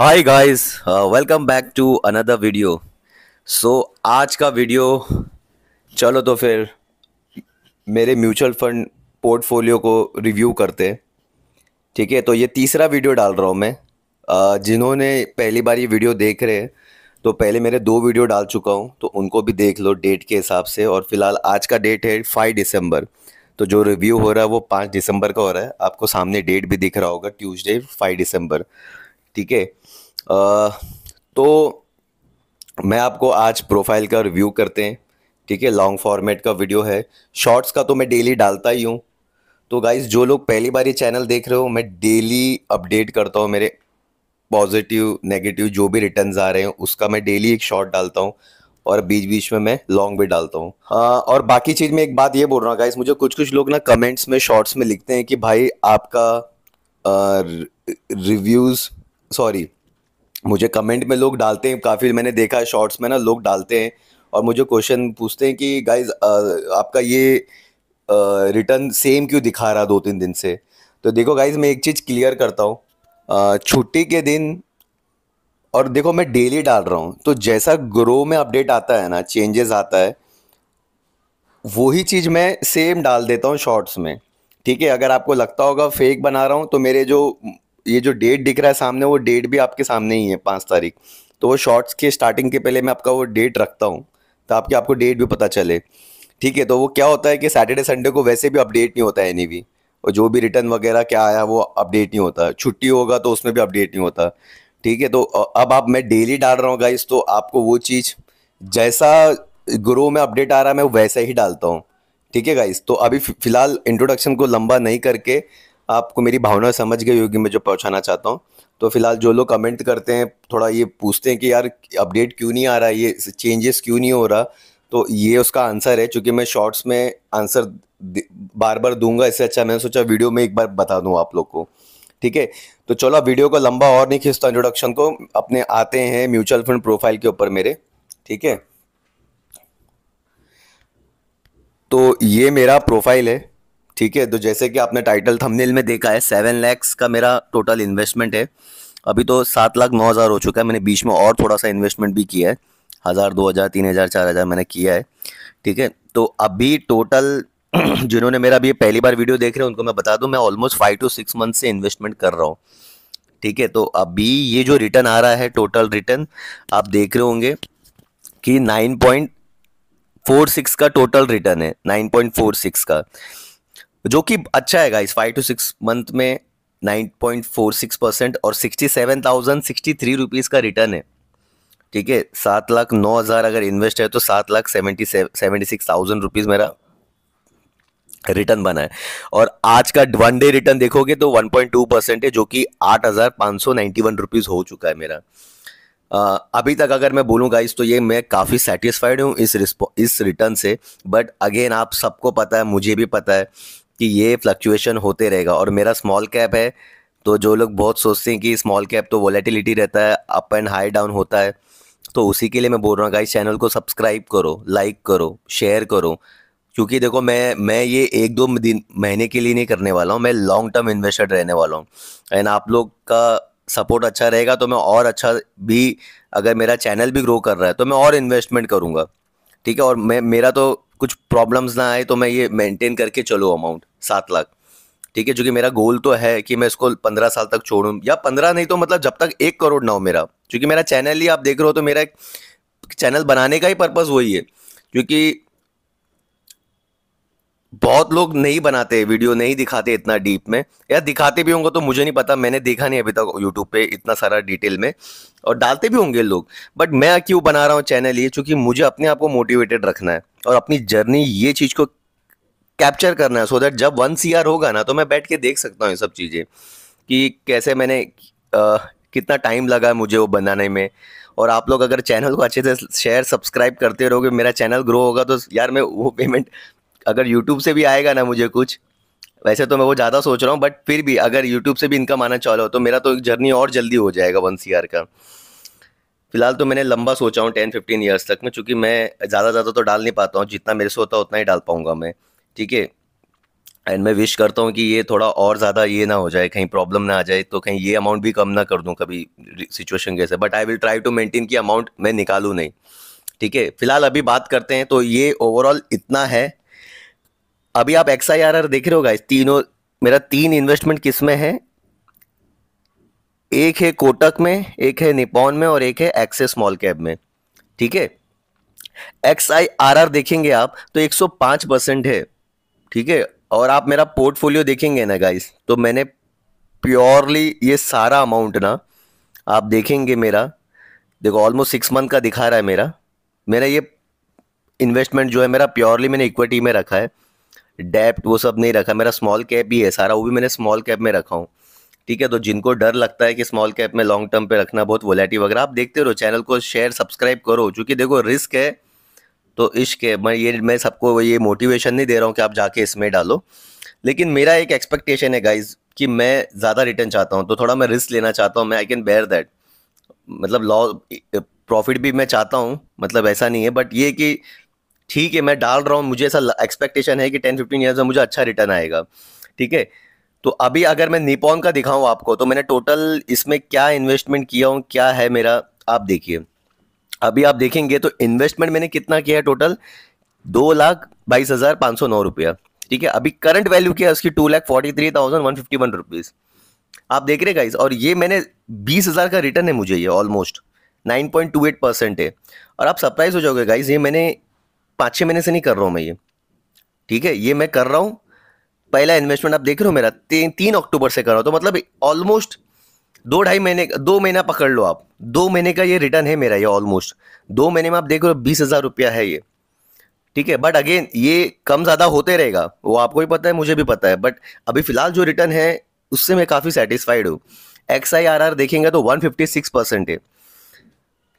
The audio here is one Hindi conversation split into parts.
hi guys welcome back to another video so आज का वीडियो चलो तो फिर मेरे म्यूचुअल फंड पोर्टफोलियो को रिव्यू करते ठीक है तो ये तीसरा वीडियो डाल रहा हूँ मैं uh, जिन्होंने पहली बार ये वीडियो देख रहे हैं तो पहले मेरे दो वीडियो डाल चुका हूँ तो उनको भी देख लो डेट के हिसाब से और फिलहाल आज का डेट है फाइव दिसंबर तो जो रिव्यू हो रहा है वो पाँच दिसंबर का हो रहा है आपको सामने डेट भी दिख रहा होगा ट्यूजडे फाइव दिसंबर ठीक है तो मैं आपको आज प्रोफाइल का रिव्यू करते हैं ठीक है लॉन्ग फॉर्मेट का वीडियो है शॉर्ट्स का तो मैं डेली डालता ही हूँ तो गाइज जो लोग पहली बार ये चैनल देख रहे हो मैं डेली अपडेट करता हूँ मेरे पॉजिटिव नेगेटिव जो भी रिटर्न्स आ रहे हैं उसका मैं डेली एक शॉर्ट डालता हूँ और बीच बीच में मैं लॉन्ग भी डालता हूँ और बाकी चीज़ में एक बात ये बोल रहा हूँ गाइज़ मुझे कुछ कुछ लोग ना कमेंट्स में शॉर्ट्स में लिखते हैं कि भाई आपका रिव्यूज़ सॉरी मुझे कमेंट में लोग डालते हैं काफ़ी मैंने देखा है शॉर्ट्स में ना लोग डालते हैं और मुझे क्वेश्चन पूछते हैं कि गाइज आपका ये रिटर्न सेम क्यों दिखा रहा दो तीन दिन से तो देखो गाइज मैं एक चीज़ क्लियर करता हूँ छुट्टी के दिन और देखो मैं डेली डाल रहा हूँ तो जैसा ग्रो में अपडेट आता है ना चेंजेस आता है वही चीज़ मैं सेम डाल देता हूँ शॉर्ट्स में ठीक है अगर आपको लगता होगा फेक बना रहा हूँ तो मेरे जो ये जो डेट दिख रहा है सामने वो डेट भी आपके सामने ही है पाँच तारीख तो वो शॉर्ट्स के स्टार्टिंग के पहले मैं आपका वो डेट रखता हूँ तो आपके आपको डेट भी पता चले ठीक है तो वो क्या होता है कि सैटरडे संडे को वैसे भी अपडेट नहीं होता है एनी भी और जो भी रिटर्न वगैरह क्या आया वो अपडेट नहीं होता छुट्टी होगा तो उसमें भी अपडेट नहीं होता ठीक है तो अब आप मैं डेली डाल रहा हूँ गाइस तो आपको वो चीज़ जैसा ग्रो में अपडेट आ रहा है मैं वैसा ही डालता हूँ ठीक है गाइस तो अभी फ़िलहाल इंट्रोडक्शन को लंबा नहीं करके आपको मेरी भावना समझ गई होगी मैं जो पहुँचाना चाहता हूँ तो फिलहाल जो लोग कमेंट करते हैं थोड़ा ये पूछते हैं कि यार अपडेट क्यों नहीं आ रहा ये चेंजेस क्यों नहीं हो रहा तो ये उसका आंसर है चूंकि मैं शॉर्ट्स में आंसर बार बार दूंगा इससे अच्छा मैंने सोचा वीडियो में एक बार बता दूँ आप लोग को ठीक है तो चलो वीडियो को लंबा और नहीं खींचता इंट्रोडक्शन को अपने आते हैं म्यूचुअल फंड प्रोफाइल के ऊपर मेरे ठीक है तो ये मेरा प्रोफाइल है ठीक है तो जैसे कि आपने टाइटल थंबनेल में देखा है सेवन लैक्स का मेरा टोटल इन्वेस्टमेंट है अभी तो सात लाख नौ हज़ार हो चुका है मैंने बीच में और थोड़ा सा इन्वेस्टमेंट भी किया है हज़ार दो हज़ार तीन हज़ार चार हज़ार मैंने किया है ठीक है तो अभी टोटल जिन्होंने मेरा अभी पहली बार वीडियो देख रहे हैं उनको मैं बता दूं मैं almost five two six month से इन्वेस्टमेंट कर रहा हूँ ठीक है तो अभी ये जो रिटर्न आ रहा है टोटल रिटर्न आप देख रहे होंगे कि नाइन पॉइंट फोर सिक्स का टोटल रिटर्न है नाइन पॉइंट फोर सिक्स का जो कि अच्छा है guys five two six month में nine point four six percent और सिक्सटी सेवन थ्री रुपीज का रिटर्न है ठीक है सात लाख नौ हज़ार अगर इन्वेस्ट है तो सात lakh seventy seventy six thousand rupees मेरा रिटर्न बना है और आज का वन डे रिटर्न देखोगे तो वन पॉइंट टू परसेंट है जो कि आठ हज़ार पांच सौ नाइन्टी वन रुपीज़ हो चुका है मेरा Uh, अभी तक अगर मैं बोलूं गाइस तो ये मैं काफ़ी सेटिस्फाइड हूँ इस इस रिटर्न से बट अगेन आप सबको पता है मुझे भी पता है कि ये फ्लक्चुएशन होते रहेगा और मेरा स्मॉल कैप है तो जो लोग बहुत सोचते हैं कि स्मॉल कैप तो वॉलेटिलिटी रहता है अप एंड हाई डाउन होता है तो उसी के लिए मैं बोल रहा हूँ गाइस चैनल को सब्सक्राइब करो लाइक करो शेयर करो क्योंकि देखो मैं मैं ये एक दो दिन महीने के लिए नहीं करने वाला हूँ मैं लॉन्ग टर्म इन्वेस्टर रहने वाला हूँ एंड आप लोग का सपोर्ट अच्छा रहेगा तो मैं और अच्छा भी अगर मेरा चैनल भी ग्रो कर रहा है तो मैं और इन्वेस्टमेंट करूँगा ठीक है और मैं मेरा तो कुछ प्रॉब्लम्स ना आए तो मैं ये मेंटेन करके चलो अमाउंट सात लाख ठीक है कि मेरा गोल तो है कि मैं इसको पंद्रह साल तक छोड़ूँ या पंद्रह नहीं तो मतलब जब तक एक करोड़ ना हो मेरा क्योंकि मेरा चैनल ही आप देख रहे हो तो मेरा एक चैनल बनाने का ही पर्पज़ वही है क्योंकि बहुत लोग नहीं बनाते वीडियो नहीं दिखाते इतना डीप में या दिखाते भी होंगे तो मुझे नहीं पता मैंने देखा नहीं अभी तक यूट्यूब पे इतना सारा डिटेल में और डालते भी होंगे लोग बट मैं क्यों बना रहा हूँ चैनल ये क्योंकि मुझे अपने आप को मोटिवेटेड रखना है और अपनी जर्नी ये चीज़ को कैप्चर करना है सो so दैट जब वन सी होगा ना तो मैं बैठ के देख सकता हूँ ये सब चीज़ें कि कैसे मैंने आ, कितना टाइम लगा मुझे वो बनाने में और आप लोग अगर चैनल को अच्छे से शेयर सब्सक्राइब करते रहोगे मेरा चैनल ग्रो होगा तो यार मैं वो पेमेंट अगर यूट्यूब से भी आएगा ना मुझे कुछ वैसे तो मैं वो ज़्यादा सोच रहा हूँ बट फिर भी अगर यूट्यूब से भी इनकम आना चाहो तो मेरा तो एक जर्नी और जल्दी हो जाएगा वन सी का फिलहाल तो मैंने लंबा सोचा हूँ टेन फिफ्टीन ईयर्स तक में चूँकि मैं ज़्यादा ज़्यादा तो डाल नहीं पाता हूँ जितना मेरे से होता है उतना ही डाल पाऊँगा मैं ठीक है एंड मैं विश करता हूँ कि ये थोड़ा और ज़्यादा ये ना हो जाए कहीं प्रॉब्लम ना आ जाए तो कहीं ये अमाउंट भी कम ना कर दूँ कभी सिचुएशन कैसे but I will try to maintain कि अमाउंट मैं निकालूँ नहीं ठीक है फिलहाल अभी बात करते हैं तो ये ओवरऑल इतना है अभी आप एक्स आई आर आर देख रहे हो गाइस तीनों मेरा तीन इन्वेस्टमेंट किस में है एक है कोटक में एक है निपॉन में और एक है एक्सेस स्मॉल कैब में ठीक है एक्स आई आर आर देखेंगे आप तो 105 परसेंट है ठीक है और आप मेरा पोर्टफोलियो देखेंगे ना गाइस तो मैंने प्योरली ये सारा अमाउंट ना आप देखेंगे मेरा देखो ऑलमोस्ट सिक्स मंथ का दिखा रहा है मेरा मेरा ये इन्वेस्टमेंट जो है मेरा प्योरली मैंने इक्विटी में रखा है डेप्ट वो सब नहीं रखा मेरा स्मॉल कैप ही है सारा वो भी मैंने स्मॉल कैप में रखा हूँ ठीक है तो जिनको डर लगता है कि स्मॉल कैप में लॉन्ग टर्म पे रखना बहुत वोलेटिव अगर आप देखते रहो चैनल को शेयर सब्सक्राइब करो चूंकि देखो रिस्क है तो इश्क है मैं ये मैं सबको ये मोटिवेशन नहीं दे रहा हूँ कि आप जाके इसमें डालो लेकिन मेरा एक एक्सपेक्टेशन है गाइज कि मैं ज़्यादा रिटर्न चाहता हूँ तो थोड़ा मैं रिस्क लेना चाहता हूँ मैं आई कैन बेयर दैट मतलब लॉ प्रॉफिट भी मैं चाहता हूँ मतलब ऐसा नहीं है बट ये कि ठीक है मैं डाल रहा हूँ मुझे ऐसा एक्सपेक्टेशन है कि टेन फिफ्टीन ईयर्स में मुझे अच्छा रिटर्न आएगा ठीक है तो अभी अगर मैं निपॉन का दिखाऊं आपको तो मैंने टोटल इसमें क्या इन्वेस्टमेंट किया हूँ क्या है मेरा आप देखिए अभी आप देखेंगे तो इन्वेस्टमेंट मैंने कितना किया है टोटल दो लाख बाईस हज़ार पाँच सौ नौ रुपया ठीक है अभी करंट वैल्यू क्या है उसकी two lakh forty three thousand one fifty one rupees आप देख रहे गाइस और ये मैंने बीस हज़ार का रिटर्न है मुझे ये almost nine point two eight percent है और आप सरप्राइज हो जाओगे गाइज ये मैंने पाँच छः महीने से नहीं कर रहा हूँ मैं ये ठीक है ये मैं कर रहा हूँ पहला इन्वेस्टमेंट आप देख रहे हो मेरा तीन तीन अक्टूबर से कर रहा हूँ तो मतलब ऑलमोस्ट दो ढाई महीने दो महीना पकड़ लो आप दो महीने का ये रिटर्न है मेरा ये ऑलमोस्ट दो महीने में आप देख रहे हो बीस हज़ार रुपया है ये ठीक है बट अगेन ये कम ज़्यादा होते रहेगा वो आपको भी पता है मुझे भी पता है बट अभी फ़िलहाल जो रिटर्न है उससे मैं काफ़ी सेटिस्फाइड हूँ एक्स आई आर आर देखेंगे तो वन फिफ्टी सिक्स परसेंट है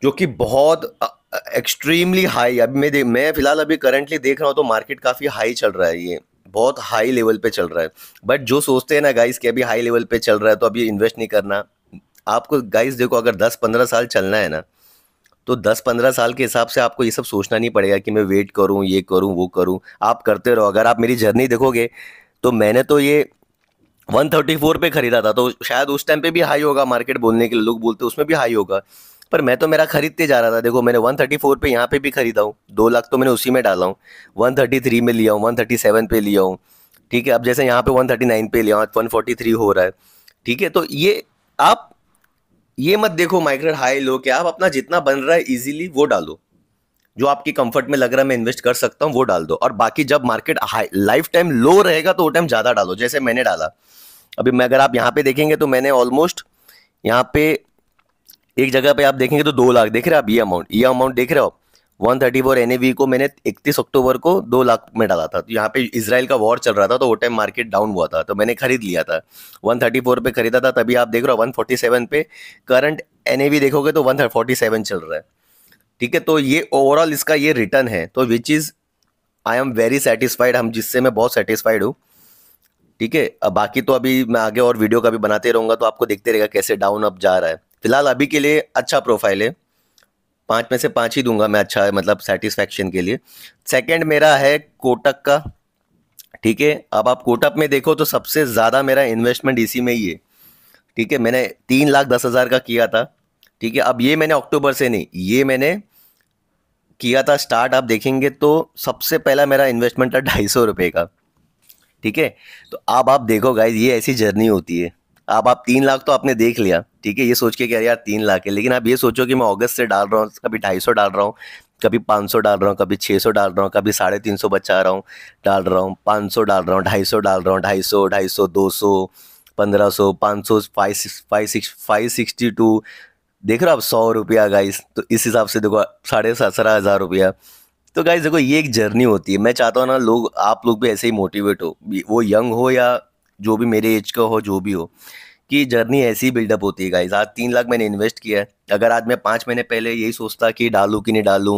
जो कि बहुत एक्सट्रीमली हाई अभी मैं मैं फ़िलहाल अभी करंटली देख रहा हूँ तो मार्केट काफ़ी हाई चल रहा है ये बहुत हाई लेवल पे चल रहा है बट जो सोचते हैं ना गाइस कि अभी हाई लेवल पे चल रहा है तो अभी इन्वेस्ट नहीं करना आपको गाइस देखो अगर दस पंद्रह साल चलना है ना तो दस पंद्रह साल के हिसाब से आपको ये सब सोचना नहीं पड़ेगा कि मैं वेट करूँ ये करूँ वो करूँ आप करते रहो अगर आप मेरी जर्नी देखोगे तो मैंने तो ये 134 पे खरीदा था तो शायद उस टाइम पे भी हाई होगा मार्केट बोलने के लिए लोग बोलते उसमें भी हाई होगा पर मैं तो मेरा खरीदते जा रहा था देखो मैंने 134 पे यहाँ पे भी खरीदा हूँ दो लाख तो मैंने उसी में डाला हूँ 133 में लिया हूँ 137 पे लिया हूँ ठीक है अब जैसे यहाँ पे 139 पे लिया हूँ 143 हो रहा है ठीक है तो ये आप ये मत देखो माइग्रेट हाई लो कि आप अपना जितना बन रहा है इजिली वो डालो जो आपकी कंफर्ट में लग रहा है मैं इन्वेस्ट कर सकता हूँ वो डाल दो और बाकी जब market high life time low रहेगा तो वो टाइम ज़्यादा डालो जैसे मैंने डाला अभी मैं अगर आप यहाँ पे देखेंगे तो मैंने ऑलमोस्ट यहाँ पे एक जगह पे आप देखेंगे तो दो लाख देख रहे हो आप ये अमाउंट ये अमाउंट देख रहे हो वन थर्टी फोर एन को मैंने इकतीस अक्टूबर को दो लाख में डाला था तो यहाँ पे इसराइल का वॉर चल रहा था तो वो टाइम मार्केट डाउन हुआ था तो मैंने खरीद लिया था वन थर्टी फोर पे खरीदा था तभी आप देख रहे हो वन फोर्टी सेवन पे करंट एन देखोगे तो वन फोर्टी सेवन चल रहा है ठीक है तो ये ओवरऑल इसका ये रिटर्न है तो which is I am very satisfied हम जिससे मैं बहुत सेटिस्फाइड हूँ ठीक है बाकी तो अभी मैं आगे और वीडियो का भी बनाते रहूँगा तो आपको देखते रहेगा कैसे डाउन अप जा रहा है फिलहाल अभी के लिए अच्छा प्रोफाइल है पाँच में से पाँच ही दूंगा मैं अच्छा है मतलब सेटिस्फैक्शन के लिए सेकंड मेरा है कोटक का ठीक है अब आप कोटक में देखो तो सबसे ज़्यादा मेरा इन्वेस्टमेंट इसी में ही है ठीक है मैंने तीन लाख दस हज़ार का किया था ठीक है अब ये मैंने अक्टूबर से नहीं ये मैंने किया था स्टार्ट आप देखेंगे तो सबसे पहला मेरा इन्वेस्टमेंट था ढाई सौ रुपये का ठीक है तो अब आप देखो गाइज ये ऐसी जर्नी होती है अब आप तीन लाख तो आपने देख लिया ठीक है ये सोच के क्या यार तीन लाख है लेकिन आप ये सोचो कि मैं अगस्त से डाल रहा हूँ कभी ढाई सौ डाल रहा हूँ कभी पाँच सौ डाल रहा हूँ कभी छः सौ डाल रहा हूँ कभी साढ़े तीन सौ बचा रहा हूँ डाल रहा हूँ पाँच सौ डाल रहा हूँ ढाई सौ डाल रहा हूँ ढाई सौ ढाई सौ दो सौ पंद्रह सौ पाँच सौ five six five six five sixty two देख रहे हो आप सौ रुपया गाइस तो इस हिसाब से देखो साढ़े सत्रह हज़ार रुपया तो गाइस देखो ये एक जर्नी होती है मैं चाहता हूँ ना लोग आप लोग भी ऐसे ही मोटिवेट हो वो यंग हो या जो भी मेरे एज का हो जो भी हो कि जर्नी ऐसी ही बिल्डअप होती है गाइज आज तीन लाख मैंने इन्वेस्ट किया है अगर आज मैं पाँच महीने पहले यही सोचता कि डालूँ कि नहीं डालूँ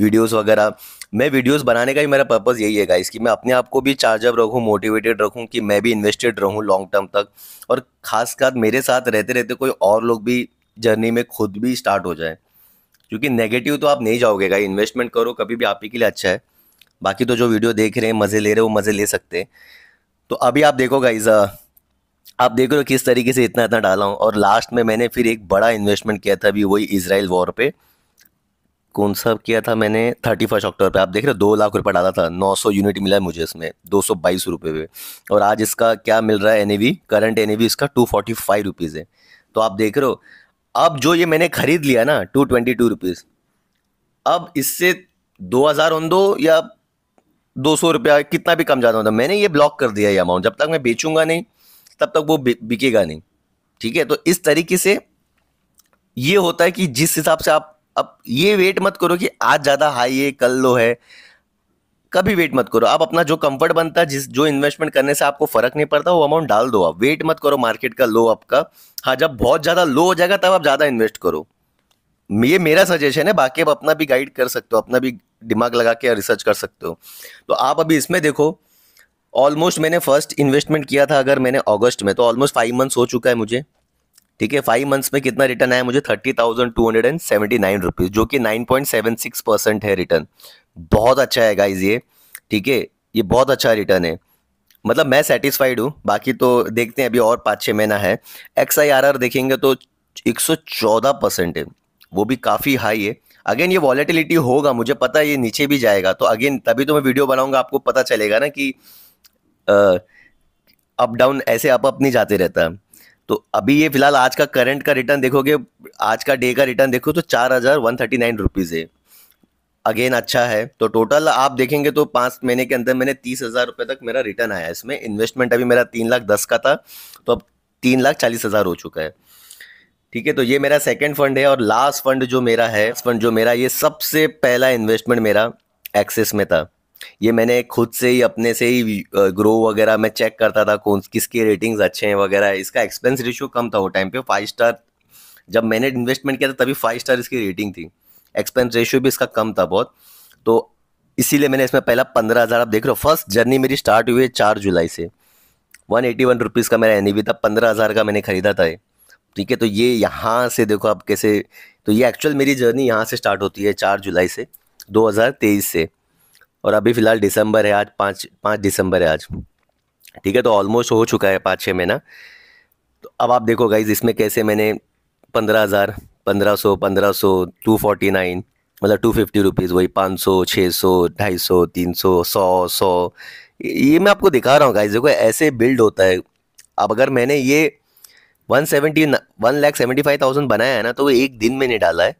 वीडियोस वगैरह मैं वीडियोस बनाने का ही मेरा पर्पज़ यही है गाइज कि मैं अपने आप को भी चार्जअप रखूँ मोटिवेटेड रखूँ कि मैं भी इन्वेस्टेड रहूँ लॉन्ग टर्म तक और ख़ास कर मेरे साथ रहते रहते कोई और लोग भी जर्नी में खुद भी स्टार्ट हो जाए क्योंकि नेगेटिव तो आप नहीं जाओगे गाई इन्वेस्टमेंट करो कभी भी आप ही के लिए अच्छा है बाकी तो जो वीडियो देख रहे हैं मज़े ले रहे हो मज़े ले सकते हैं तो अभी आप देखो गाइज uh, आप देख रहे हो किस तरीके से इतना इतना डाला हूँ और लास्ट में मैंने फिर एक बड़ा इन्वेस्टमेंट किया था अभी वही इसराइल वॉर पे कौन सा किया था मैंने थर्टी फर्स्ट अक्टूबर पे आप देख रहे हो दो लाख रुपये डाला था नौ सौ यूनिट मिला है मुझे इसमें दो सौ बाईस रुपये पे और आज इसका क्या मिल रहा है एन करंट एन इसका टू फोर्टी फाइव रुपीज़ है तो आप देख रहे हो अब जो ये मैंने ख़रीद लिया ना टू ट्वेंटी टू रुपीज़ अब इससे दो हज़ार ऑन दो या दो सौ रुपया कितना भी कम ज़्यादा होता मैंने ये ब्लॉक कर दिया ये अमाउंट जब तक मैं बेचूंगा नहीं तब तक वो बिकेगा नहीं ठीक है तो इस तरीके से ये होता है कि जिस हिसाब से आप अब ये वेट मत करो कि आज ज़्यादा हाई है कल लो है कभी वेट मत करो आप अपना जो कंफर्ट बनता है जिस जो इन्वेस्टमेंट करने से आपको फर्क नहीं पड़ता वो अमाउंट डाल दो आप वेट मत करो मार्केट का लो आपका हाँ जब बहुत ज़्यादा लो हो जाएगा तब आप ज़्यादा इन्वेस्ट करो ये मेरा सजेशन है बाकी आप अपना भी गाइड कर सकते हो अपना भी दिमाग लगा के रिसर्च कर सकते हो तो आप अभी इसमें देखो ऑलमोस्ट मैंने फर्स्ट इन्वेस्टमेंट किया था अगर मैंने अगस्त में तो ऑलमोस्ट फाइव मंथ्स हो चुका है मुझे ठीक है फाइव मंथ्स में कितना रिटर्न आया मुझे thirty thousand two hundred and seventy nine rupees जो कि nine point seven six percent है रिटर्न बहुत अच्छा है गाइज ये ठीक है ये बहुत अच्छा रिटर्न है मतलब मैं सेटिस्फाइड हूँ बाकी तो देखते हैं अभी और पाँच छः महीना है एक्स आई आर आर देखेंगे तो एक सौ चौदह परसेंट है वो भी काफ़ी हाई है अगेन ये वॉलेटिलिटी होगा मुझे पता है ये नीचे भी जाएगा तो अगेन तभी तो मैं वीडियो बनाऊंगा आपको पता चलेगा ना कि अप डाउन ऐसे अप अप नहीं जाते रहता है तो अभी ये फिलहाल आज का करंट का रिटर्न देखोगे आज का डे का रिटर्न देखो तो चार हज़ार वन थर्टी नाइन रुपीज़ है अगेन अच्छा है तो टोटल आप देखेंगे तो पाँच महीने के अंदर मैंने तीस हज़ार रुपये तक मेरा रिटर्न आया इसमें इन्वेस्टमेंट अभी मेरा तीन लाख दस का था तो अब तीन लाख चालीस हज़ार हो चुका है ठीक है तो ये मेरा सेकंड फंड है और लास्ट फंड जो मेरा है फंड जो मेरा ये सबसे पहला इन्वेस्टमेंट मेरा एक्सेस में था ये मैंने खुद से ही अपने से ही ग्रो वगैरह मैं चेक करता था कौन किसके रेटिंग्स अच्छे हैं वगैरह इसका एक्सपेंस रेशियो कम था वो टाइम पे फाइव स्टार जब मैंने इन्वेस्टमेंट किया था तभी फाइव स्टार इसकी रेटिंग थी एक्सपेंस रेशियो भी इसका कम था बहुत तो इसीलिए मैंने इसमें पहला पंद्रह हज़ार आप देख रहे हो फर्स्ट जर्नी मेरी स्टार्ट हुई है चार जुलाई से वन एटी वन रुपीज़ का मेरा एन ई था पंद्रह हज़ार का मैंने खरीदा था ठीक है तो ये यहाँ से देखो आप कैसे तो ये एक्चुअल मेरी जर्नी यहाँ से स्टार्ट होती है चार जुलाई से 2023 से और अभी फ़िलहाल दिसंबर है आज पाँच पाँच दिसंबर है आज ठीक है तो ऑलमोस्ट हो चुका है पाँच छः महीना तो अब आप देखो गाइज इसमें कैसे मैंने पंद्रह हज़ार पंद्रह सौ पंद्रह सौ टू फोर्टी नाइन मतलब टू फिफ्टी रुपीज़ वही पाँच सौ छः सौ ढाई सौ तीन सौ सौ सौ ये मैं आपको दिखा रहा हूँ गाइज देखो ऐसे बिल्ड होता है अब अगर मैंने ये one seventy one lakh seventy five thousand बनाया है ना तो वो एक दिन में नहीं डाला है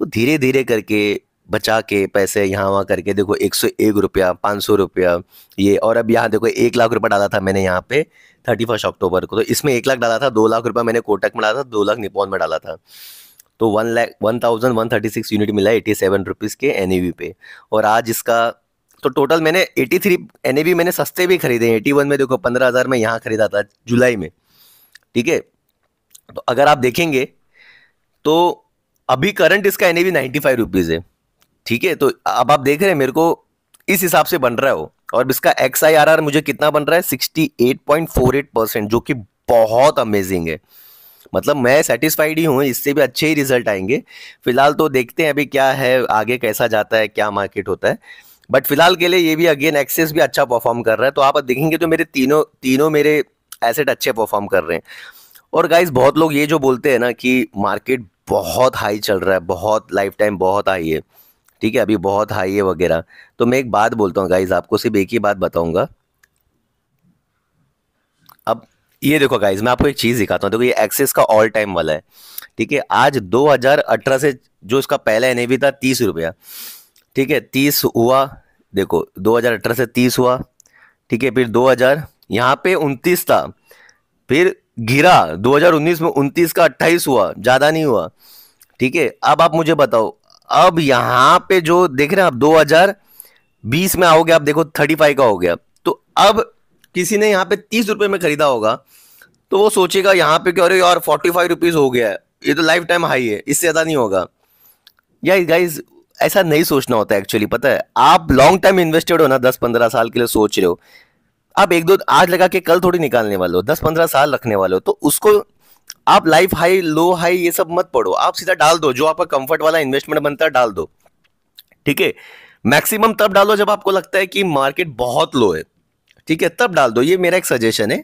वो धीरे धीरे करके बचा के पैसे यहाँ वहाँ करके देखो एक सौ एक रुपया पाँच सौ रुपया ये और अब यहाँ देखो एक लाख रुपया डाला था मैंने यहाँ पे थर्टी फर्स्ट अक्टूबर को तो इसमें एक लाख डाला था दो लाख रुपया मैंने कोटक में डाला था दो लाख निपोन में डाला था तो one lakh one thousand one thirty six unit मिला एटी सेवन रुपीज़ के एन ए वी पे और आज इसका तो टोटल मैंने eighty three N A V मैंने सस्ते भी खरीदे एटी वन में देखो पंद्रह हज़ार में यहाँ खरीदा था जुलाई में ठीक है तो अगर आप देखेंगे तो अभी करंट इसका N A ninety five rupees है ठीक है तो अब आप देख रहे हैं मेरे को इस हिसाब से बन रहा है वो और इसका एक्स आई आर आर मुझे कितना बन रहा है sixty eight point four eight percent जो कि बहुत अमेजिंग है मतलब मैं सेटिस्फाइड ही हूँ इससे भी अच्छे ही रिजल्ट आएंगे फिलहाल तो देखते हैं अभी क्या है आगे कैसा जाता है क्या मार्केट होता है बट फिलहाल के लिए ये भी अगेन एक्सेस भी अच्छा परफॉर्म कर रहा है तो आप देखेंगे तो मेरे तीनों तीनों मेरे एसेट अच्छे परफॉर्म कर रहे हैं और गाइज बहुत लोग ये जो बोलते हैं ना कि मार्केट बहुत हाई चल रहा है बहुत लाइफ टाइम बहुत हाई है ठीक है अभी बहुत हाई है वगैरह तो मैं एक बात बोलता हूँ गाइज आपको सिर्फ एक ही बात बताऊंगा अब ये देखो गाइज मैं आपको एक चीज़ दिखाता हूँ देखो ये एक्सेस का ऑल टाइम वाला है ठीक है आज 2018 से जो इसका पहला एन था तीस रुपया ठीक है तीस हुआ देखो 2018 से तीस हुआ ठीक है फिर 2000 हज़ार यहाँ पे उनतीस था फिर गिरा 2019 में 29 का 28 हुआ ज़्यादा नहीं हुआ ठीक है अब आप मुझे बताओ अब यहाँ पे जो देख रहे हैं आप 2020 में आओगे आप देखो 35 का हो गया तो अब किसी ने यहाँ पे तीस रुपए में खरीदा होगा तो वो सोचेगा यहाँ पे क्यों अरे यार फोर्टी फाइव रुपीज़ हो गया है ये तो लाइफ टाइम हाई है इससे ज़्यादा नहीं होगा या गाइज ऐसा नहीं सोचना होता है एक्चुअली पता है आप लॉन्ग टाइम इन्वेस्टेड हो ना दस पंद्रह साल के लिए सोच रहे हो आप एक दो आज लगा के कल थोड़ी निकालने वाले हो दस पंद्रह साल रखने वाले हो तो उसको आप लाइफ हाई लो हाई ये सब मत पढ़ो आप सीधा डाल दो जो आपका कंफर्ट वाला इन्वेस्टमेंट बनता है डाल दो ठीक है मैक्सिमम तब डालो जब आपको लगता है कि मार्केट बहुत लो है ठीक है तब डाल दो ये मेरा एक सजेशन है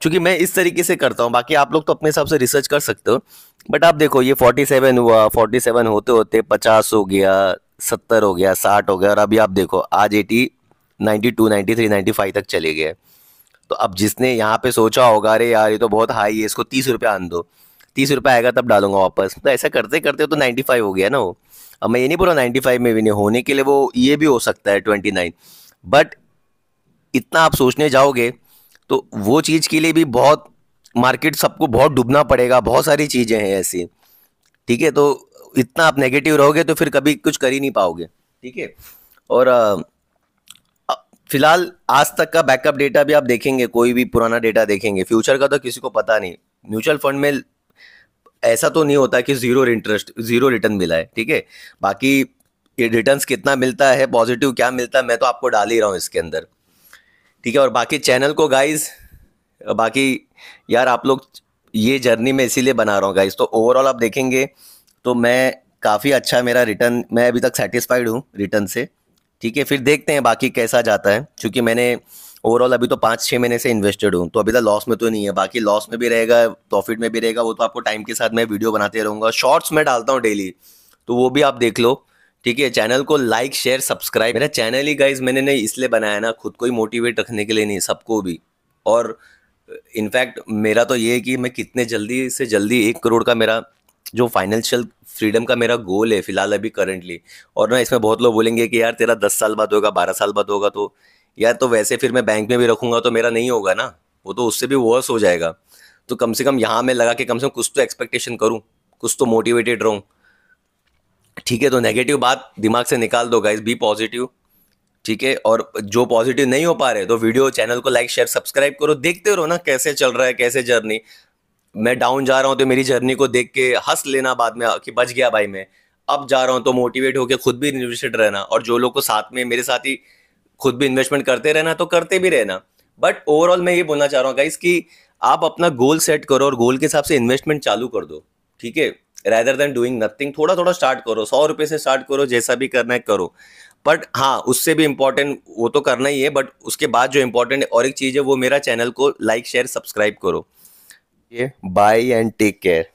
क्योंकि मैं इस तरीके से करता हूँ बाकी आप लोग तो अपने हिसाब से रिसर्च कर सकते हो बट आप देखो ये फोर्टी सेवन हुआ फोर्टी सेवन होते होते पचास हो गया सत्तर हो गया साठ हो गया और अभी आप देखो आज eighty ninety two ninety three ninety five तक चले गए तो अब जिसने यहाँ पे सोचा होगा अरे यार ये तो बहुत हाई है इसको तीस रुपये आन दो तीस रुपये आएगा तब डालूंगा वापस तो ऐसा करते करते तो नाइन्टी फाइव हो गया ना वो अब मैं ये नहीं बोला नाइन्टी फाइव में भी नहीं होने के लिए वो ये भी हो सकता है ट्वेंटी नाइन बट इतना आप सोचने जाओगे तो वो चीज़ के लिए भी बहुत मार्केट सबको बहुत डूबना पड़ेगा बहुत सारी चीज़ें हैं ऐसी ठीक है तो इतना आप नेगेटिव रहोगे तो फिर कभी कुछ कर ही नहीं पाओगे ठीक है और फिलहाल आज तक का बैकअप डेटा भी आप देखेंगे कोई भी पुराना डेटा देखेंगे फ्यूचर का तो किसी को पता नहीं म्यूचुअल फंड में ऐसा तो नहीं होता कि जीरो इंटरेस्ट जीरो रिटर्न मिला है ठीक है बाकी ये रिटर्न कितना मिलता है पॉजिटिव क्या मिलता है मैं तो आपको डाल ही रहा हूँ इसके अंदर ठीक है और बाकी चैनल को गाइज बाकी यार आप लोग ये जर्नी में इसीलिए बना रहा हूँ गाइज तो ओवरऑल आप देखेंगे तो मैं काफ़ी अच्छा मेरा रिटर्न मैं अभी तक सेटिस्फाइड हूँ रिटर्न से ठीक है फिर देखते हैं बाकी कैसा जाता है क्योंकि मैंने ओवरऑल अभी तो पाँच छः महीने से इन्वेस्टेड हूँ तो अभी तक लॉस में तो नहीं है बाकी लॉस में भी रहेगा प्रॉफिट में भी रहेगा वो तो आपको टाइम के साथ मैं वीडियो बनाते रहूँगा शॉर्ट्स में डालता हूँ डेली तो वो भी आप देख लो ठीक है चैनल को लाइक शेयर सब्सक्राइब मेरा चैनल ही गाइज मैंने नहीं इसलिए बनाया ना खुद को ही मोटिवेट रखने के लिए नहीं सबको भी और इनफैक्ट मेरा तो ये है कि मैं कितने जल्दी से जल्दी एक करोड़ का मेरा जो फाइनेंशियल फ्रीडम का मेरा गोल है फिलहाल अभी करेंटली और ना इसमें बहुत लोग बोलेंगे कि यार तेरा दस साल बाद होगा बारह साल बाद होगा तो यार तो वैसे फिर मैं बैंक में भी रखूंगा तो मेरा नहीं होगा ना वो तो उससे भी वर्स हो जाएगा तो कम से कम यहाँ मैं लगा के कम से कम कुछ तो एक्सपेक्टेशन करूँ कुछ तो मोटिवेटेड रहूँ ठीक है तो नेगेटिव बात दिमाग से निकाल दो गाइज बी पॉजिटिव ठीक है और जो पॉजिटिव नहीं हो पा रहे तो वीडियो चैनल को लाइक शेयर सब्सक्राइब करो देखते रहो ना कैसे चल रहा है कैसे जर्नी मैं डाउन जा रहा हूँ तो मेरी जर्नी को देख के हंस लेना बाद में कि बच गया भाई मैं अब जा रहा हूँ तो मोटिवेट होकर खुद भी इन्वेस्टेड रहना और जो लोग को साथ में मेरे साथ ही खुद भी इन्वेस्टमेंट करते रहना तो करते भी रहना बट ओवरऑल मैं ये बोलना चाह रहा हूँ गाइस कि आप अपना गोल सेट करो और गोल के हिसाब से इन्वेस्टमेंट चालू कर दो ठीक है रैदर देन डूइंग नथिंग थोड़ा थोड़ा स्टार्ट करो सौ रुपये से स्टार्ट करो जैसा भी करना है करो बट हाँ उससे भी इम्पॉर्टेंट वो तो करना ही है बट उसके बाद जो इम्पोर्टेंट और एक चीज़ है वो मेरा चैनल को लाइक शेयर सब्सक्राइब करो बाय एंड टेक केयर